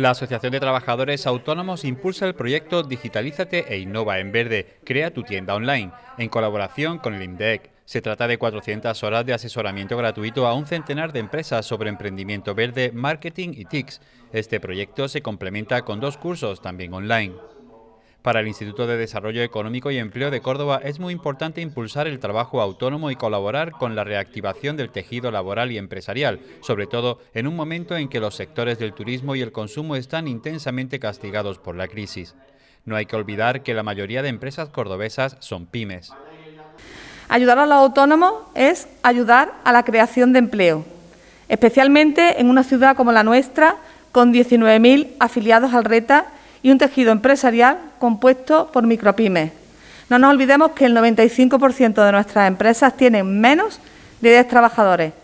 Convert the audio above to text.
La Asociación de Trabajadores Autónomos impulsa el proyecto Digitalízate e Innova en Verde, crea tu tienda online, en colaboración con el INDEC. Se trata de 400 horas de asesoramiento gratuito a un centenar de empresas sobre emprendimiento verde, marketing y TICs. Este proyecto se complementa con dos cursos también online. Para el Instituto de Desarrollo Económico y Empleo de Córdoba es muy importante impulsar el trabajo autónomo y colaborar con la reactivación del tejido laboral y empresarial, sobre todo en un momento en que los sectores del turismo y el consumo están intensamente castigados por la crisis. No hay que olvidar que la mayoría de empresas cordobesas son pymes. Ayudar a los autónomos es ayudar a la creación de empleo, especialmente en una ciudad como la nuestra, con 19.000 afiliados al RETA y un tejido empresarial compuesto por micropymes. No nos olvidemos que el 95% de nuestras empresas tienen menos de 10 trabajadores